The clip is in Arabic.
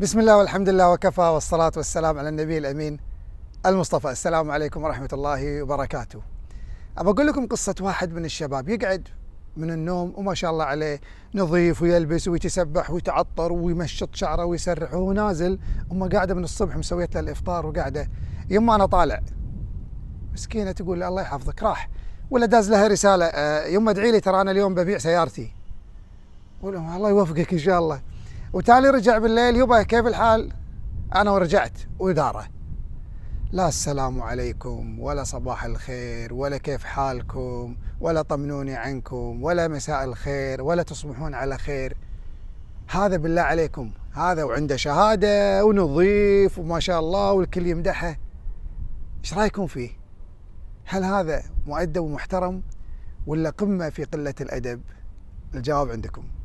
بسم الله والحمد لله وكفى والصلاة والسلام على النبي الأمين المصطفى السلام عليكم ورحمة الله وبركاته أبى أقول لكم قصة واحد من الشباب يقعد من النوم وما شاء الله عليه نظيف ويلبس ويتسبح ويتعطر ويمشط شعره ويسرح وهو نازل أمه قاعدة من الصبح مسويت له الإفطار وقاعدة يما أنا طالع مسكينة تقول الله يحفظك راح ولا داز لها رسالة آه، يما ادعي لي ترى أنا اليوم ببيع سيارتي والله الله يوفقك إن شاء الله وتالي رجع بالليل يبا كيف الحال انا ورجعت واداره لا السلام عليكم ولا صباح الخير ولا كيف حالكم ولا طمنوني عنكم ولا مساء الخير ولا تصبحون على خير هذا بالله عليكم هذا وعنده شهادة ونظيف وما شاء الله والكل يمدحه ايش رايكم فيه هل هذا مؤدب ومحترم ولا قمة في قلة الأدب الجواب عندكم